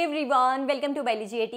Everyone welcome to जी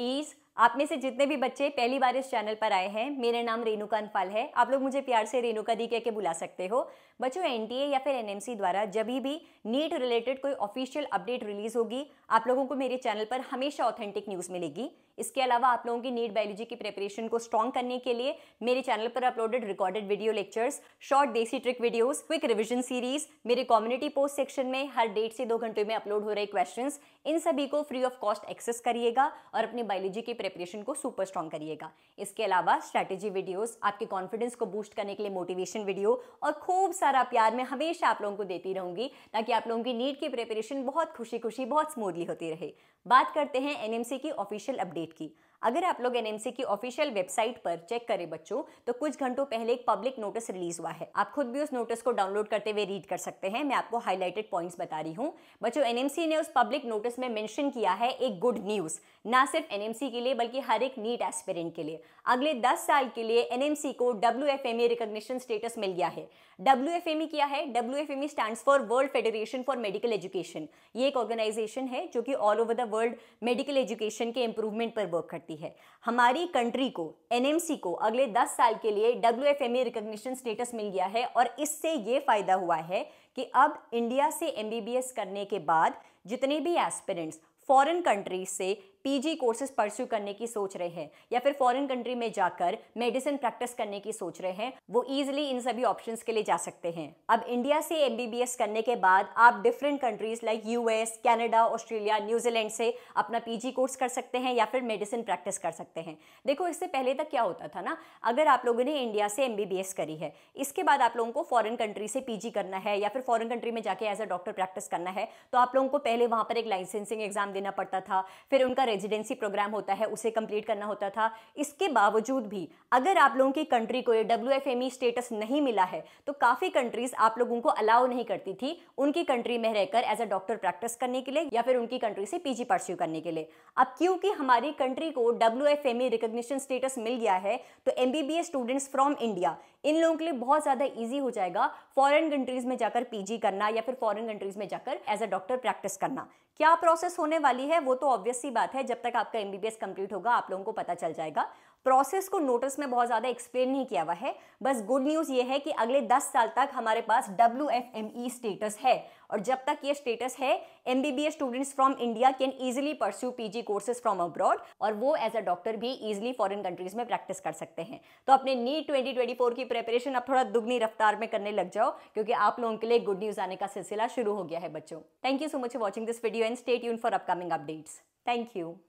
आप में से जितने भी बच्चे पहली बार इस चैनल पर आए हैं मेरा नाम रेणुका अनफाल है आप लोग मुझे प्यार से रेणुका दी कह के बुला सकते हो बच्चों एनटीए या फिर एनएमसी द्वारा जब भी नीट रिलेटेड कोई ऑफिशियल अपडेट रिलीज होगी आप लोगों को मेरे चैनल पर हमेशा ऑथेंटिक न्यूज़ मिलेगी इसके अलावा आप लोगों की नीट बायोलॉजी की प्रिपरेशन को स्ट्रॉन्ग करने के लिए मेरे चैनल पर uploaded recorded video lectures short desi trick videos quick revision series मेरे कम्युनिटी पोस्ट सेक्शन में हर डेढ़ से दो घंटे में अपलोड हो रहे क्वेश्चन इन सभी को फ्री ऑफ कॉस्ट एक्सेस करिएगा और अपनी बायोलॉजी की प्रिपरेशन को सुपर स्ट्रॉन्ग करिएगा इसके अलावा स्ट्रैटेजी वीडियोज आपके कॉन्फिडेंस को बूस्ट करने के लिए मोटिवेशन वीडियो और खूब सारा प्यार मैं हमेशा आप लोगों को देती रहूंगी ताकि आप लोगों की नीट की प्रिपरेशन बहुत खुशी खुशी बहुत स्मूथली होती रहे बात करते हैं एनएमसी की ऑफिशियल अपडेट की अगर आप लोग एनएमसी की ऑफिशियल वेबसाइट पर चेक करें बच्चों तो कुछ घंटों पहले एक पब्लिक नोटिस रिलीज हुआ है आप खुद भी उस नोटिस को डाउनलोड करते हुए रीड कर सकते हैं मैं आपको हाईलाइटेड पॉइंट्स बता रही हूँ बच्चों एनएमसी ने उस पब्लिक नोटिस में मेंशन किया है एक गुड न्यूज़ ना सिर्फ एनएमसी के लिए बल्कि हर एक नीट एस्पिरेंट के लिए अगले दस साल के लिए एनएमसी को W F M recognition status मिल गया है डब्ल्यू एफ एम क्या है W F M stand for World Federation for Medical Education ये एक ऑर्गेनाइजेशन है जो कि all over the world medical education के इंप्रूवमेंट पर वर्क करती है सकती है हमारी कंट्री को एनएमसी को अगले 10 साल के लिए डब्ल्यू एफ एम स्टेटस मिल गया है और इससे ये फ़ायदा हुआ है कि अब इंडिया से एमबीबीएस करने के बाद जितने भी एस्पिरेंट्स फॉरेन कंट्री से पीजी कोर्सेज परस्यू करने की सोच रहे हैं या फिर फॉरेन कंट्री में जाकर मेडिसिन प्रैक्टिस करने की सोच रहे हैं वो इजिली इन सभी ऑप्शंस के लिए जा सकते हैं अब इंडिया से एम करने के बाद आप different countries like US Canada Australia New Zealand से अपना पीजी कोर्स कर सकते हैं या फिर मेडिसिन प्रैक्टिस कर सकते हैं देखो इससे पहले तक क्या होता था ना अगर आप लोगों ने इंडिया से एमबीबीएस करी है इसके बाद आप लोगों को फॉरेन कंट्री से पीजी करना है या फिर फॉरेन कंट्री में जाके एज अ डॉक्टर प्रैक्टिस करना है तो आप लोगों को पहले वहां पर एक लाइसेंसिंग एग्जाम देना पड़ता था फिर उनका रेजिडेंसी प्रोग्राम होता है उसे कंप्लीट करना होता था इसके बावजूद भी अगर आप लोगों की कंट्री को ये डब्ल्यू स्टेटस e नहीं मिला है तो काफ़ी कंट्रीज आप लोगों को अलाउ नहीं करती थी उनकी कंट्री में रहकर एज अ डॉक्टर प्रैक्टिस करने के लिए या फिर उनकी कंट्री से पीजी परस्यू करने के लिए अब क्योंकि हमारी कंट्री को डब्ल्यू रिकग्निशन स्टेटस मिल गया है तो एम स्टूडेंट्स फ्रॉम इंडिया इन लोगों के लिए बहुत ज़्यादा ईजी हो जाएगा फॉरन कंट्रीज में जाकर पीजी करना या फिर फॉरन कंट्रीज में जाकर एज अ डॉक्टर प्रैक्टिस करना क्या प्रोसेस होने वाली है वो तो ऑब्वियस सी बात है है जब तक आपका एमबीबीएस कंप्लीट होगा आप लोगों को पता चल जाएगा प्रोसेस को नोटिस में बहुत ज़्यादा एक्सप्लेन नहीं किया हुआ है बस गुड न्यूज़ ये है कि अगले 10 साल तक हमारे पास डब्ल्यू स्टेटस e है और जब तक ये स्टेटस है um students from India can easily pursue PG courses from abroad और वो एज अ डॉक्टर भी ईजिली फॉरेन कंट्रीज में प्रैक्टिस कर सकते हैं तो अपने नीट 2024 की प्रेपरेशन अब थोड़ा दुगनी रफ्तार में करने लग जाओ क्योंकि आप लोगों के लिए गुड न्यूज़ आने का सिलसिला शुरू हो गया है बच्चों thank you so much for watching this video and stay यून for upcoming updates Thank you.